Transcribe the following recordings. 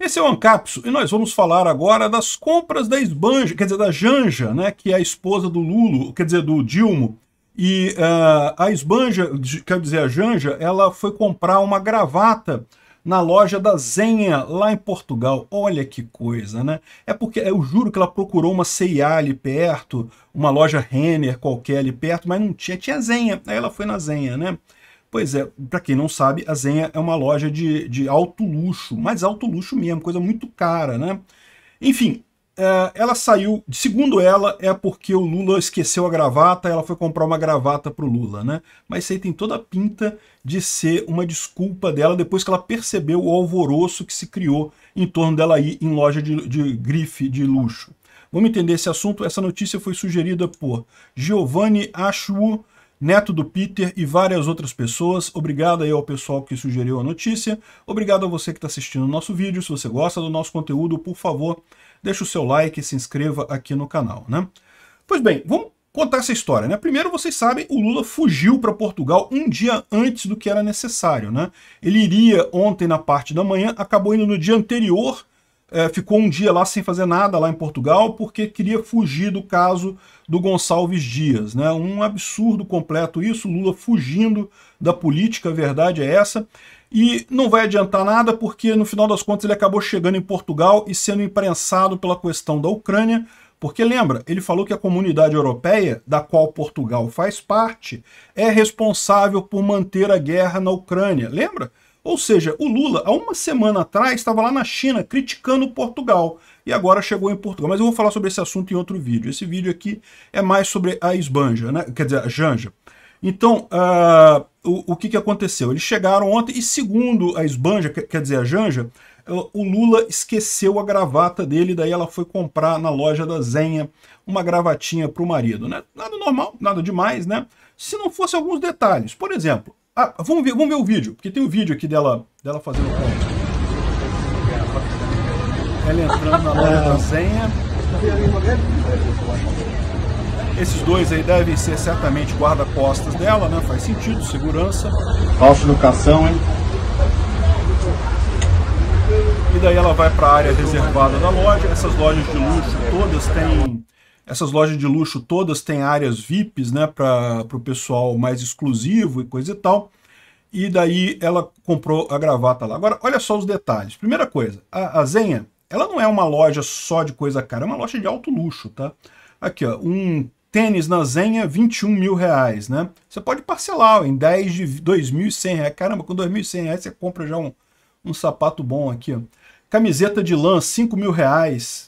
Esse é o Ancapso e nós vamos falar agora das compras da Esbanja, quer dizer, da Janja, né, que é a esposa do Lulo, quer dizer, do Dilmo. E uh, a Esbanja, quer dizer, a Janja, ela foi comprar uma gravata na loja da Zenha, lá em Portugal. Olha que coisa, né? É porque eu juro que ela procurou uma CIA ali perto, uma loja Renner qualquer ali perto, mas não tinha, tinha Zenha. Aí ela foi na Zenha, né? Pois é, para quem não sabe, a Zenha é uma loja de, de alto luxo, mas alto luxo mesmo, coisa muito cara, né? Enfim, eh, ela saiu, segundo ela, é porque o Lula esqueceu a gravata, ela foi comprar uma gravata pro Lula, né? Mas isso aí tem toda a pinta de ser uma desculpa dela depois que ela percebeu o alvoroço que se criou em torno dela aí em loja de, de grife de luxo. Vamos entender esse assunto? Essa notícia foi sugerida por Giovanni Achu, neto do Peter e várias outras pessoas. Obrigado aí ao pessoal que sugeriu a notícia. Obrigado a você que está assistindo o nosso vídeo. Se você gosta do nosso conteúdo, por favor, deixe o seu like e se inscreva aqui no canal, né? Pois bem, vamos contar essa história, né? Primeiro, vocês sabem, o Lula fugiu para Portugal um dia antes do que era necessário, né? Ele iria ontem na parte da manhã, acabou indo no dia anterior é, ficou um dia lá sem fazer nada lá em Portugal porque queria fugir do caso do Gonçalves Dias. Né? Um absurdo completo isso, Lula fugindo da política, a verdade é essa. E não vai adiantar nada porque, no final das contas, ele acabou chegando em Portugal e sendo imprensado pela questão da Ucrânia, porque lembra, ele falou que a comunidade europeia, da qual Portugal faz parte, é responsável por manter a guerra na Ucrânia. Lembra? Ou seja, o Lula, há uma semana atrás, estava lá na China criticando Portugal e agora chegou em Portugal. Mas eu vou falar sobre esse assunto em outro vídeo. Esse vídeo aqui é mais sobre a esbanja, né? quer dizer, a janja. Então, uh, o, o que, que aconteceu? Eles chegaram ontem e, segundo a esbanja, quer dizer, a janja, o Lula esqueceu a gravata dele, daí ela foi comprar na loja da Zenha uma gravatinha para o marido. Né? Nada normal, nada demais, né? Se não fosse alguns detalhes. Por exemplo, ah, vamos ver, vamos ver o vídeo, porque tem um vídeo aqui dela, dela fazendo conta. Ela entrando na loja da senha. Esses dois aí devem ser certamente guarda-costas dela, né? Faz sentido, segurança. Falsa educação, hein? E daí ela vai para a área reservada da loja. Essas lojas de luxo todas têm essas lojas de luxo todas têm áreas VIPs, né, para o pessoal mais exclusivo e coisa e tal. E daí ela comprou a gravata lá. Agora, olha só os detalhes. Primeira coisa, a, a Zenha, ela não é uma loja só de coisa cara, é uma loja de alto luxo, tá? Aqui, ó, um tênis na Zenha, 21 mil reais, né? Você pode parcelar ó, em 10 de 2.100 reais. Caramba, com 2.100 reais você compra já um, um sapato bom aqui, ó. Camiseta de lã, 5 mil reais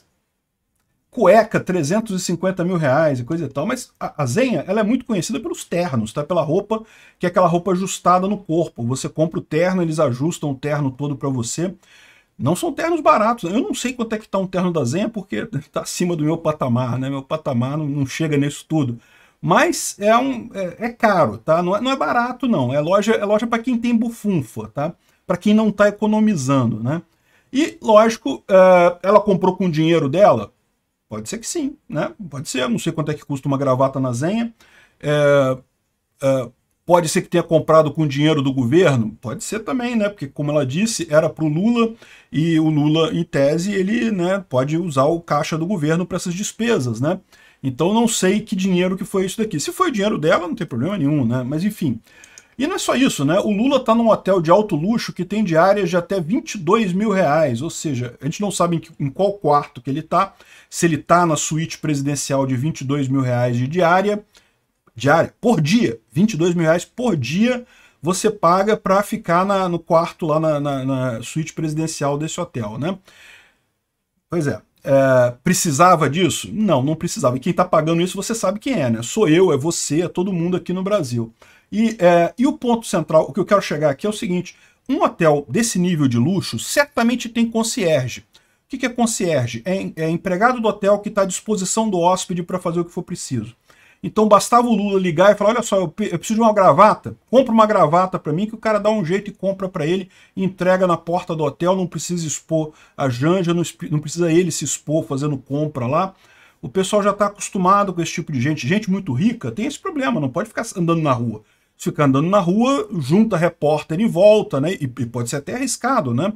cueca 350 mil reais e coisa e tal, mas a, a zenha ela é muito conhecida pelos ternos, tá? Pela roupa, que é aquela roupa ajustada no corpo. Você compra o terno, eles ajustam o terno todo para você. Não são ternos baratos. Eu não sei quanto é que tá um terno da zenha, porque tá acima do meu patamar, né? Meu patamar não, não chega nisso tudo. Mas é, um, é, é caro, tá? Não é, não é, barato, não. É loja, é loja para quem tem bufunfa, tá? Para quem não tá economizando, né? E, lógico, eh, ela comprou com o dinheiro dela, Pode ser que sim, né? Pode ser, não sei quanto é que custa uma gravata na Zenha. É, é, pode ser que tenha comprado com dinheiro do governo? Pode ser também, né? Porque, como ela disse, era para o Lula e o Lula, em tese, ele né, pode usar o caixa do governo para essas despesas, né? Então não sei que dinheiro que foi isso daqui. Se foi dinheiro dela, não tem problema nenhum, né? Mas enfim, e não é só isso, né? O Lula está num hotel de alto luxo que tem diárias de até 22 mil reais, ou seja, a gente não sabe em, que, em qual quarto que ele está, se ele está na suíte presidencial de 22 mil reais de diária, diária por dia, 22 mil reais por dia você paga para ficar na, no quarto lá na, na, na suíte presidencial desse hotel, né? Pois é, é, precisava disso? Não, não precisava. E quem está pagando isso, você sabe quem é, né? Sou eu, é você, é todo mundo aqui no Brasil. E, é, e o ponto central, o que eu quero chegar aqui é o seguinte, um hotel desse nível de luxo certamente tem concierge. O que, é concierge? É, é empregado do hotel que está à disposição do hóspede para fazer o que for preciso. Então bastava o Lula ligar e falar, olha só, eu, preciso de uma gravata, compra uma gravata para mim, que o cara dá um jeito e compra para ele, entrega na porta do hotel, não precisa expor a Janja, não, não precisa ele se expor fazendo compra lá. O pessoal já está acostumado com esse tipo de gente. Gente muito rica tem esse problema, não pode ficar andando na rua ficar andando na rua, junta repórter em volta, né? E, e pode ser até arriscado, né?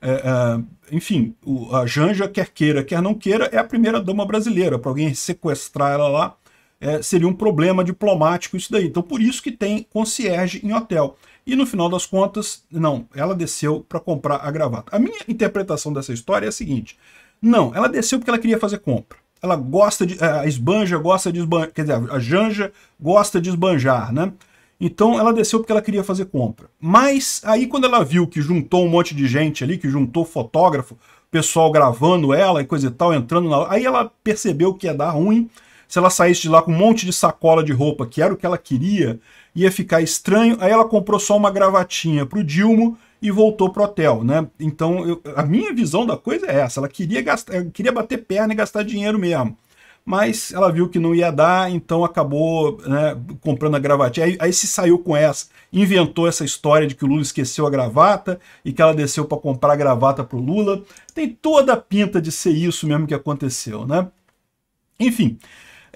É, é, enfim, o, a Janja, quer queira, quer não queira, é a primeira dama brasileira. Para alguém sequestrar ela lá, é, seria um problema diplomático isso daí. Então, por isso que tem concierge em hotel. E no final das contas, não, ela desceu para comprar a gravata. A minha interpretação dessa história é a seguinte. Não, ela desceu porque ela queria fazer compra. Ela gosta de... A esbanja gosta de esbanjar... Quer dizer, a Janja gosta de esbanjar, né? Então ela desceu porque ela queria fazer compra. Mas aí quando ela viu que juntou um monte de gente ali, que juntou fotógrafo, pessoal gravando ela e coisa e tal, entrando na... Aí ela percebeu que ia dar ruim. Se ela saísse de lá com um monte de sacola de roupa, que era o que ela queria, ia ficar estranho. Aí ela comprou só uma gravatinha pro Dilmo e voltou pro hotel, né? Então eu... a minha visão da coisa é essa. Ela queria, gastar, eh, queria bater perna e gastar dinheiro mesmo mas ela viu que não ia dar, então acabou né, comprando a gravatinha. Aí, aí, se saiu com essa, inventou essa história de que o Lula esqueceu a gravata e que ela desceu para comprar a gravata para o Lula. Tem toda a pinta de ser isso mesmo que aconteceu, né? Enfim,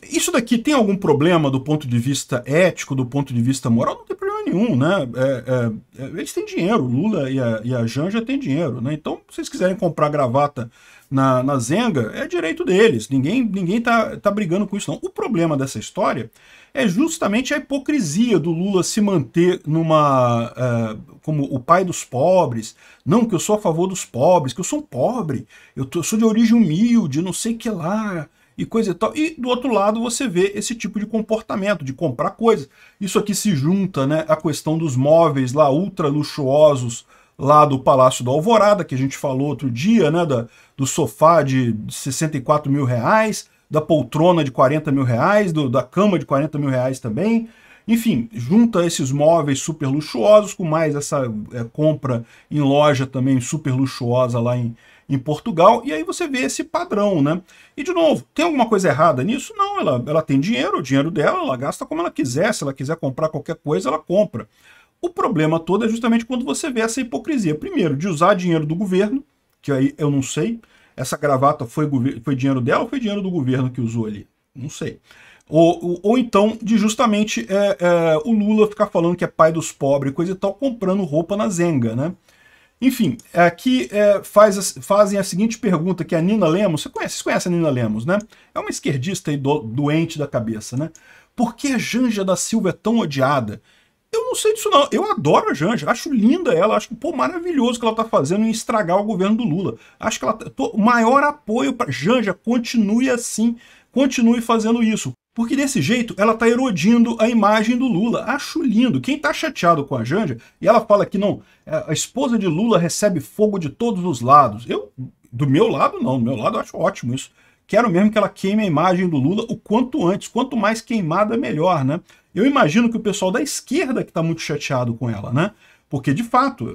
isso daqui tem algum problema do ponto de vista ético, do ponto de vista moral? Não tem problema nenhum, né? É, é, é eles têm dinheiro, Lula e a, e a Janja têm dinheiro, né? Então, se vocês quiserem comprar gravata na, na Zenga, é direito deles. Ninguém, ninguém tá, tá brigando com isso, não. O problema dessa história é justamente a hipocrisia do Lula se manter numa uh, como o pai dos pobres, não que eu sou a favor dos pobres, que eu sou um pobre, eu, tô, eu sou de origem humilde, não sei que lá, e coisa e tal. E do outro lado você vê esse tipo de comportamento, de comprar coisas. Isso aqui se junta né, à questão dos móveis lá ultra luxuosos lá do Palácio da Alvorada, que a gente falou outro dia, né, da, do sofá de 64 mil reais, da poltrona de 40 mil reais, do, da cama de 40 mil reais também. Enfim, junta esses móveis super luxuosos com mais essa é, compra em loja também super luxuosa lá em, em Portugal, e aí você vê esse padrão, né? E de novo, tem alguma coisa errada nisso? Não, ela, ela tem dinheiro, o dinheiro dela, ela gasta como ela quiser, se ela quiser comprar qualquer coisa, ela compra. O problema todo é justamente quando você vê essa hipocrisia. Primeiro, de usar dinheiro do governo, que aí eu não sei, essa gravata foi, foi dinheiro dela ou foi dinheiro do governo que usou ali? Não sei. Ou, ou, ou então de justamente é, é, o Lula ficar falando que é pai dos pobres, coisa e tal, comprando roupa na Zenga, né? Enfim, aqui é, faz, fazem a seguinte pergunta que é a Nina Lemos, você conhece, vocês a Nina Lemos, né? É uma esquerdista aí do, doente da cabeça, né? Por que a Janja da Silva é tão odiada? Eu não sei disso não, eu adoro a Janja, acho linda ela, acho pô, maravilhoso que ela tá fazendo em estragar o governo do Lula. Acho que ela... Tá, tô, maior apoio para Janja, continue assim, continue fazendo isso. Porque desse jeito ela está erodindo a imagem do Lula. Acho lindo. Quem está chateado com a Janja, e ela fala que não, é, a esposa de Lula recebe fogo de todos os lados. Eu, do meu lado, não. Do meu lado, eu acho ótimo isso. Quero mesmo que ela queime a imagem do Lula o quanto antes. Quanto mais queimada, melhor, né? Eu imagino que o pessoal da esquerda que está muito chateado com ela, né? Porque, de fato,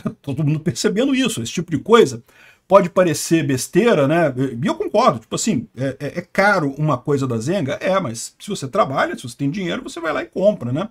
tá todo mundo percebendo isso, esse tipo de coisa pode parecer besteira, né? E eu concordo, tipo assim, é, é, é, caro uma coisa da Zenga? É, mas se você trabalha, se você tem dinheiro, você vai lá e compra, né?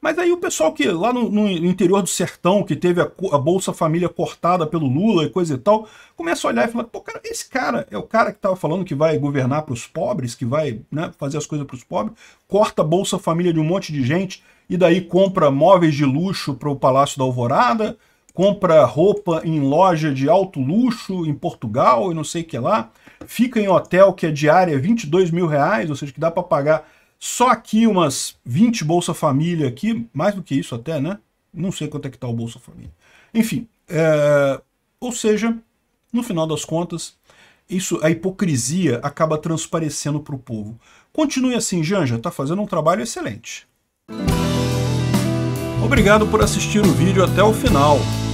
Mas aí o pessoal que lá no, no interior do sertão, que teve a, a, Bolsa Família cortada pelo Lula e coisa e tal, começa a olhar e fala, pô, cara, esse cara é o cara que tava falando que vai governar para os pobres, que vai né, fazer as coisas para os pobres, corta a Bolsa Família de um monte de gente e daí compra móveis de luxo para o Palácio da Alvorada, compra roupa em loja de alto luxo em Portugal e não sei o que lá, fica em hotel que a é diária é 22 mil reais, ou seja, que dá para pagar só aqui umas 20 Bolsa Família aqui, mais do que isso até, né? Não sei quanto é que tá o Bolsa Família. Enfim, é... ou seja, no final das contas, isso, a hipocrisia acaba transparecendo para o povo. Continue assim, Janja, está fazendo um trabalho excelente. Obrigado por assistir o vídeo até o final.